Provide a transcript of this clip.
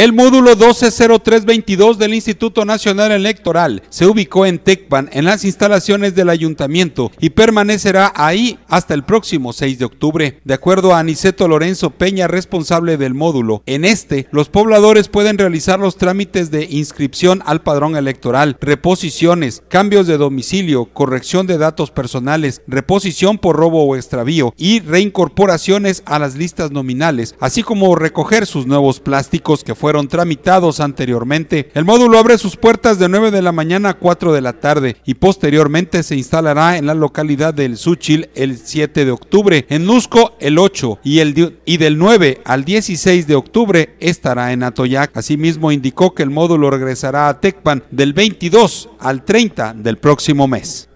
El módulo 120322 del Instituto Nacional Electoral se ubicó en Tecpan, en las instalaciones del ayuntamiento, y permanecerá ahí hasta el próximo 6 de octubre. De acuerdo a Aniceto Lorenzo Peña, responsable del módulo, en este los pobladores pueden realizar los trámites de inscripción al padrón electoral, reposiciones, cambios de domicilio, corrección de datos personales, reposición por robo o extravío y reincorporaciones a las listas nominales, así como recoger sus nuevos plásticos que fueron fueron tramitados anteriormente. El módulo abre sus puertas de 9 de la mañana a 4 de la tarde y posteriormente se instalará en la localidad del Suchil el 7 de octubre, en Nusco el 8 y, el, y del 9 al 16 de octubre estará en Atoyac. Asimismo indicó que el módulo regresará a Tecpan del 22 al 30 del próximo mes.